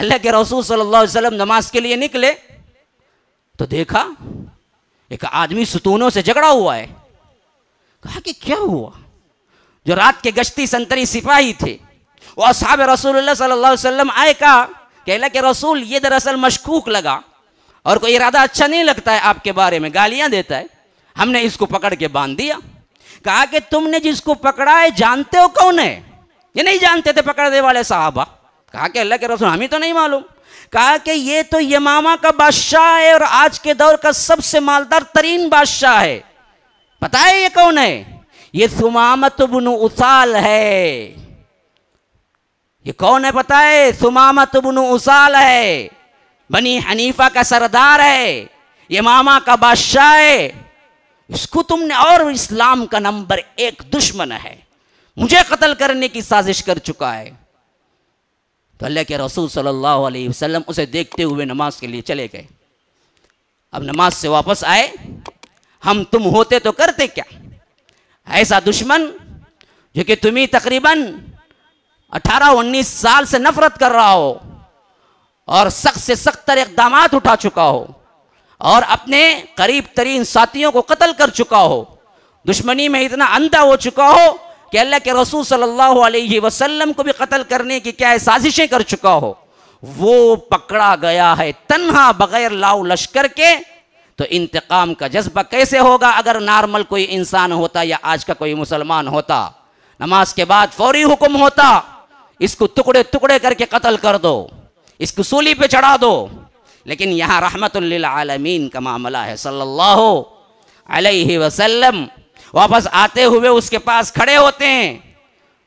अल्लाह के रसूल सल्लल्लाहु अलैहि वसल्लम नमाज के लिए निकले तो देखा एक आदमी सुतूनों से झगड़ा हुआ है कहा कि क्या हुआ जो रात के गश्ती संतरी सिपाही थे वो असाब रसूल अलैहि वसल्लम आए कहा कि के रसूल ये दरअसल मशकूक लगा और कोई इरादा अच्छा नहीं लगता है आपके बारे में गालियां देता है हमने इसको पकड़ के बांध दिया कहा कि तुमने जिसको पकड़ा है जानते हो कौन है ये नहीं जानते थे पकड़ने वाले साहबा कहा कि अल्लाह के रसूल हमें तो नहीं मालूम कहा कि ये तो यमामा का बादशाह है और आज के दौर का सबसे मालदार तरीन बादशाह है पता है ये कौन है ये सुमामत बुन उसाल है ये कौन है पता है सुमामत बुन उसाल है बनी हनीफा का सरदार है ये मामा का बादशाह है इसको तुमने और इस्लाम का नंबर एक दुश्मन है मुझे कत्ल करने की साजिश कर चुका है तो अल्लाह के रसूल सल्लल्लाहु अलैहि वसल्लम उसे देखते हुए नमाज के लिए चले गए अब नमाज से वापस आए हम तुम होते तो करते क्या ऐसा दुश्मन जो कि तुम्हें तकरीबन 18-19 साल से नफरत कर रहा हो और सख्त से सख्त इकदाम उठा चुका हो और अपने करीब तरीन साथियों को कत्ल कर चुका हो दुश्मनी में इतना अंधा हो चुका हो कि अल्लाह के रसूल सल्लल्लाहु अलैहि वसल्लम को भी कत्ल करने की क्या है साजिशें कर चुका हो वो पकड़ा गया है तन्हा बगैर लाओ लश्कर के तो इंतकाम का जज्बा कैसे होगा अगर नॉर्मल कोई इंसान होता या आज का कोई मुसलमान होता नमाज के बाद फौरी हुक्म होता इसको टुकड़े टुकड़े करके कत्ल कर दो इसको सूली पे चढ़ा दो लेकिन यहाँ रहमत आलमीन का मामला है सल्लल्लाहु अलैहि वसल्लम वापस आते हुए उसके पास खड़े होते हैं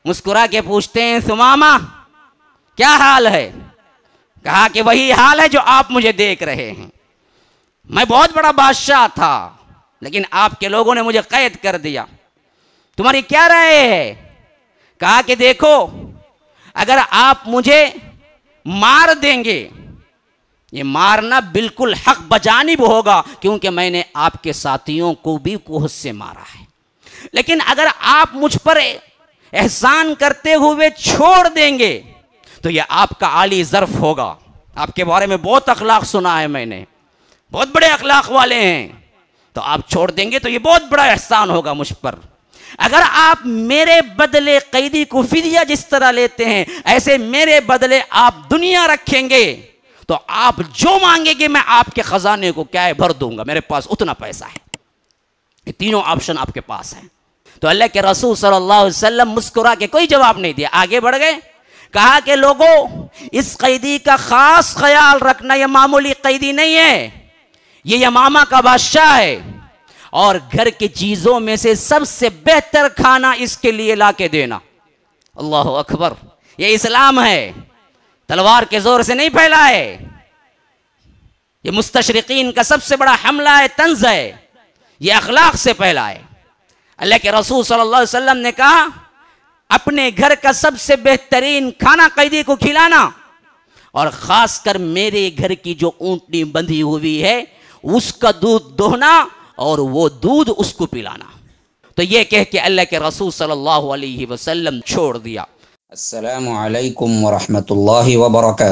मुस्कुरा के पूछते हैं सुमामा क्या हाल है कहा कि वही हाल है जो आप मुझे देख रहे हैं मैं बहुत बड़ा बादशाह था लेकिन आपके लोगों ने मुझे कैद कर दिया तुम्हारी क्या राय है कहा कि देखो अगर आप मुझे मार देंगे ये मारना बिल्कुल हक बजानिब होगा क्योंकि मैंने आपके साथियों को भी कोह से मारा है लेकिन अगर आप मुझ पर एहसान करते हुए छोड़ देंगे तो यह आपका आली ज़र्फ होगा आपके बारे में बहुत अखलाक सुना है मैंने बहुत बड़े अखलाक वाले हैं तो आप छोड़ देंगे तो ये बहुत बड़ा एहसान होगा मुझ पर अगर आप मेरे बदले कैदी को फिदिया जिस तरह लेते हैं ऐसे मेरे बदले आप दुनिया रखेंगे तो आप जो मांगेंगे मैं आपके खजाने को क्या है भर दूंगा मेरे पास उतना पैसा है ये तीनों ऑप्शन आपके पास हैं तो अल्लाह के रसूल सल्लल्लाहु अलैहि वसल्लम मुस्कुरा के कोई जवाब नहीं दिया आगे बढ़ गए कहा कि लोगों इस कैदी का खास ख्याल रखना यह मामूली कैदी नहीं है ये यमामा का बादशाह है और घर की चीज़ों में से सबसे बेहतर खाना इसके लिए ला के देना अल्लाह अकबर ये इस्लाम है तलवार के ज़ोर से नहीं फैला है ये मुस्तरकिन का सबसे बड़ा हमला है तंज है ये अखलाक से पहला है अल्लाह के रसूल सल्लल्लाहु अलैहि वसल्लम ने कहा अपने घर का सबसे बेहतरीन खाना कैदी को खिलाना और ख़ासकर मेरे घर की जो ऊंटनी बंधी हुई है उसका दूध दोहना और वो दूध उसको पिलाना तो ये कह के अल्लाह के रसूल सल्लल्लाहु अलैहि वसल्लम छोड़ दिया रहमतुल्लाहि व वर्का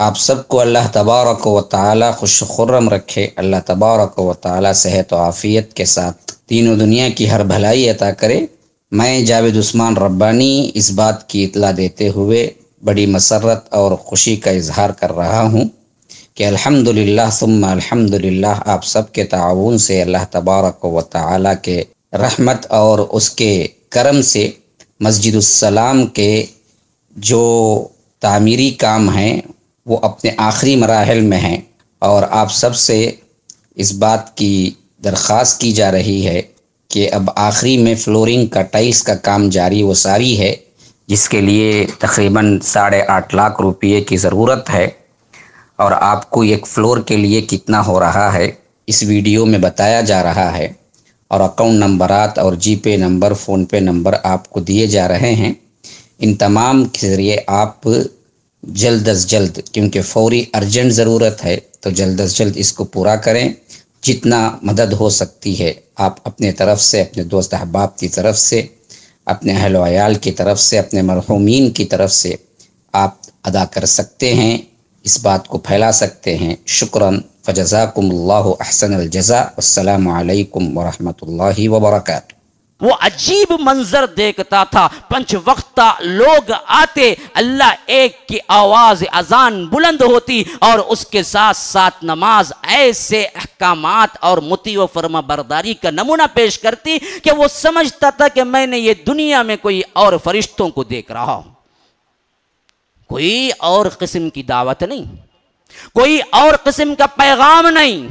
आप सबको अल्लाह तबारक व ताली खुश खुर्रम रखे अल्लाह तबारक व ताली सेहत व आफ़ियत के साथ तीनों दुनिया की हर भलाई अता करे मैं जावेद उस्मान रब्बानी इस बात की इतला देते हुए बड़ी मसरत और ख़ुशी का इजहार कर रहा हूँ कि अल्हम्दुलिल्लाह सुम्मा अल्हम्दुलिल्लाह आप सब के ताउन से अल्लाह तबारक व ताली के रहमत और उसके करम से मस्जिद सलाम के जो तामीरी काम हैं वो अपने आखिरी मराहल में हैं और आप सब से इस बात की दरख्वास्त की जा रही है कि अब आखिरी में फ्लोरिंग का टाइल्स का काम जारी व सारी है जिसके लिए तकरीबन साढ़े आठ लाख रुपये की ज़रूरत है और आपको एक फ़्लोर के लिए कितना हो रहा है इस वीडियो में बताया जा रहा है और अकाउंट नंबरात और जी पे नंबर फ़ोन पे नंबर आपको दिए जा रहे हैं इन तमाम के ज़रिए आप जल्द अज जल्द क्योंकि फौरी अर्जेंट ज़रूरत है तो जल्द अज जल्द इसको पूरा करें जितना मदद हो सकती है आप अपने तरफ से अपने दोस्त अहबाब की तरफ से अपने अहल की तरफ से अपने मरहूमिन की तरफ से आप अदा कर सकते हैं इस बात को फैला सकते हैं शुक्रन फ़जाकुम्ल अहसन अलजा असलकम वरहमल वर्का वो अजीब मंजर देखता था पंच वक्ता लोग आते अल्लाह एक की आवाज़ अजान बुलंद होती और उसके साथ साथ नमाज ऐसे अहकाम और मुती व फर्मा बरदारी का नमूना पेश करती कि वो समझता था कि मैंने ये दुनिया में कोई और फरिश्तों को देख रहा हूं कोई और किस्म की दावत नहीं कोई और किस्म का पैगाम नहीं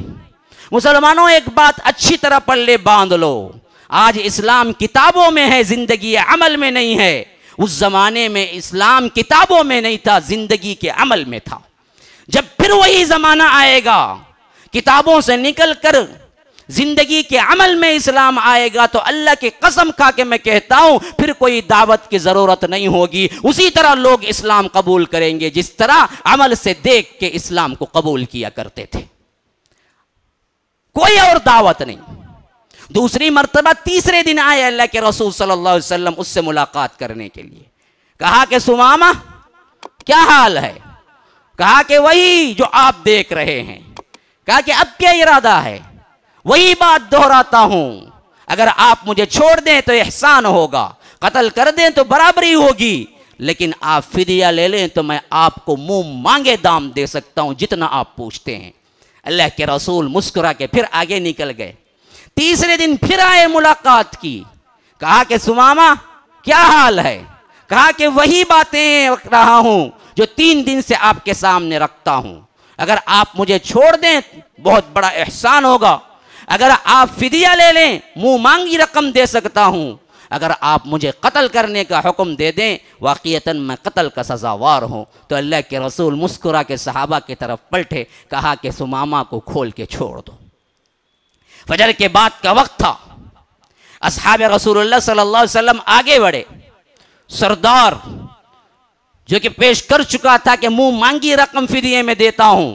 मुसलमानों एक बात अच्छी तरह पढ़ ले बांध लो आज इस्लाम किताबों में है ज़िंदगी अमल में नहीं है उस ज़माने में इस्लाम किताबों में नहीं था ज़िंदगी के अमल में था जब फिर वही ज़माना आएगा किताबों से निकल कर जिंदगी के अमल में इस्लाम आएगा तो अल्लाह की कसम खा के मैं कहता हूं फिर कोई दावत की जरूरत नहीं होगी उसी तरह लोग इस्लाम कबूल करेंगे जिस तरह अमल से देख के इस्लाम को कबूल किया करते थे कोई और दावत नहीं दूसरी मरतबा तीसरे दिन आए अल्लाह के रसूल सल्लल्लाहु अलैहि वसल्लम उससे मुलाकात करने के लिए कहा कि सुमामा क्या हाल है कहा कि वही जो आप देख रहे हैं कहा कि अब क्या इरादा है वही बात दोहराता हूं अगर आप मुझे छोड़ दें तो एहसान होगा कत्ल कर दें तो बराबरी होगी लेकिन आप फिदिया ले लें तो मैं आपको मुंह मांगे दाम दे सकता हूं जितना आप पूछते हैं अल्लाह के रसूल मुस्कुरा के फिर आगे निकल गए तीसरे दिन फिर आए मुलाकात की कहा कि सुमामा क्या हाल है कहा कि वही बातें रहा हूं जो तीन दिन से आपके सामने रखता हूं अगर आप मुझे छोड़ दें बहुत बड़ा एहसान होगा अगर आप फिदिया ले लें मुंह मांगी रकम दे सकता हूं अगर आप मुझे कत्ल करने का हुक्म दे दें वाक़ता मैं कत्ल का सज़ावार हूँ तो अल्लाह के रसूल मुस्कुरा के सहाबा की तरफ पलटे कहा कि सुमामा को खोल के छोड़ दो फजर के बाद का वक्त था असहाब रसूल सल्लल्लाहु अलैहि वसल्लम आगे बढ़े सरदार जो कि पेश कर चुका था कि मुंह मांगी रकम फिदिये में देता हूं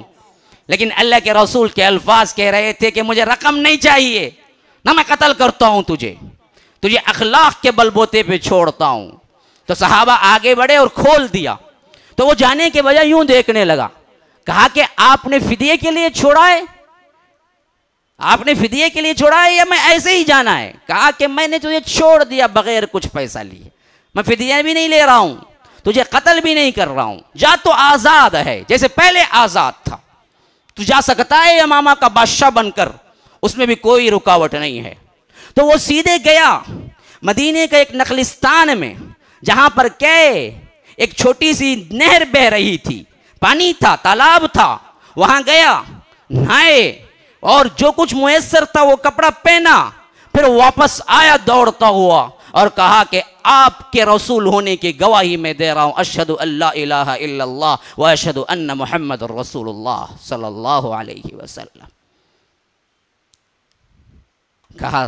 लेकिन अल्लाह के रसूल के अल्फाज कह रहे थे कि मुझे रकम नहीं चाहिए ना मैं कत्ल करता हूं तुझे तुझे अखलाक के बलबोते पे छोड़ता हूं तो सहाबा आगे बढ़े और खोल दिया तो वो जाने के बजाय यूं देखने लगा कहा कि आपने फिदिये के लिए छोड़ा है आपने फिदिये के लिए छोड़ा है या मैं ऐसे ही जाना है कहा कि मैंने तुझे छोड़ दिया बगैर कुछ पैसा लिए मैं फिदिया भी नहीं ले रहा हूं तुझे कत्ल भी नहीं कर रहा हूं जा तो आज़ाद है जैसे पहले आज़ाद था तू जा सकता है या मामा का बादशाह बनकर उसमें भी कोई रुकावट नहीं है तो वो सीधे गया मदीने का एक नखलिस्तान में जहां पर कै एक छोटी सी नहर बह रही थी पानी था तालाब था वहां गया नहाए और जो कुछ मुयसर था वो कपड़ा पहना फिर वापस आया दौड़ता हुआ और कहा कि आपके रसूल होने की गवाही में दे रहा हूं अशद अल्लाह व अशद अन्न मोहम्मद रसूल सल्लल्लाहु वसल्लम कहा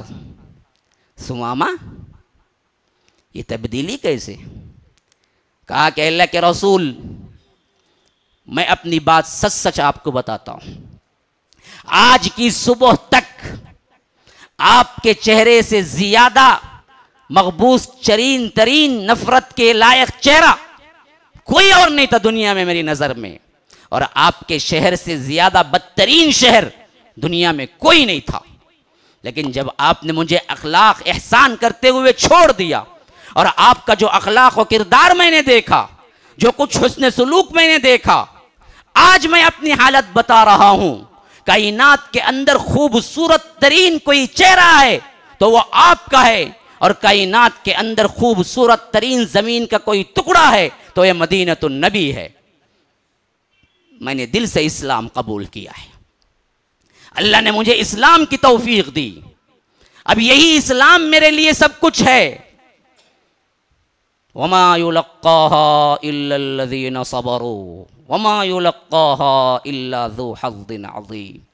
सुमामा ये तब्दीली कैसे कहा कि अल्लाह के रसूल मैं अपनी बात सच सच आपको बताता हूं आज की सुबह तक आपके चेहरे से ज्यादा मकबूस चरीन तरीन नफरत के लायक चेहरा कोई और नहीं था दुनिया में मेरी नजर में और आपके शहर से ज्यादा बदतरीन शहर दुनिया में कोई नहीं था लेकिन जब आपने मुझे अखलाक एहसान करते हुए छोड़ दिया और आपका जो अखलाक और किरदार मैंने देखा जो कुछ हुसन सलूक मैंने देखा आज मैं अपनी हालत बता रहा हूं कायनात के अंदर खूबसूरत तरीन कोई चेहरा है तो वो आपका है और कायनात के अंदर खूबसूरत तरीन जमीन का कोई टुकड़ा है तो यह तो नबी है मैंने दिल से इस्लाम कबूल किया है अल्लाह ने मुझे इस्लाम की तौफीक दी अब यही इस्लाम मेरे लिए सब कुछ है وما يلقاها إلا الذين صبروا وما يلقاها إلا ذو حظ عظيم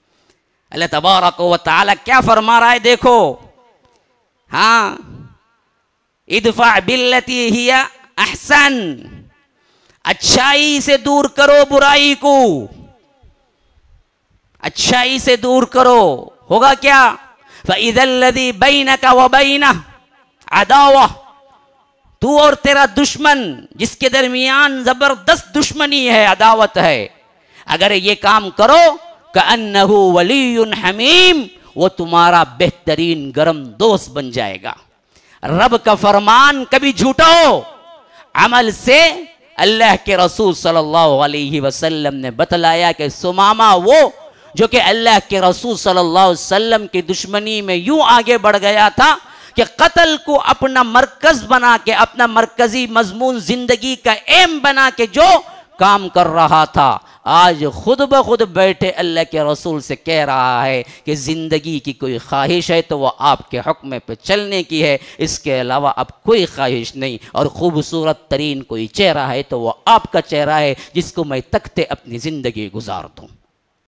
اللہ تبارک و تعالی کیا فرما رہا ہے دیکھو ہاں ادفع باللتی ہی احسن اچھائی سے دور کرو برائی کو اچھائی سے دور کرو ہوگا کیا فَإِذَا الَّذِي بَيْنَكَ وَبَيْنَهُ عَدَاوَهُ तू और तेरा दुश्मन जिसके दरमियान जबरदस्त दुश्मनी है अदावत है अगर ये काम करो का वली हमीम वो तुम्हारा बेहतरीन गर्म दोस्त बन जाएगा रब का फरमान कभी झूठा हो अमल से अल्लाह के रसूल सल्लल्लाहु अलैहि वसल्लम ने बतलाया कि सुमामा वो जो कि अल्लाह के रसूल सल्लल्लाहु अलैहि वसल्लम की दुश्मनी में यूं आगे बढ़ गया था कि कत्ल को अपना मरकज बना के अपना मरकजी मजमून जिंदगी का एम बना के जो काम कर रहा था आज खुद ब खुद बैठे अल्लाह के रसूल से कह रहा है कि ज़िंदगी की कोई ख्वाहिश है तो वह आपके में पे चलने की है इसके अलावा अब कोई ख्वाहिश नहीं और ख़ूबसूरत तरीन कोई चेहरा है तो वह आपका चेहरा है जिसको मैं तकते अपनी ज़िंदगी गुजार दूँ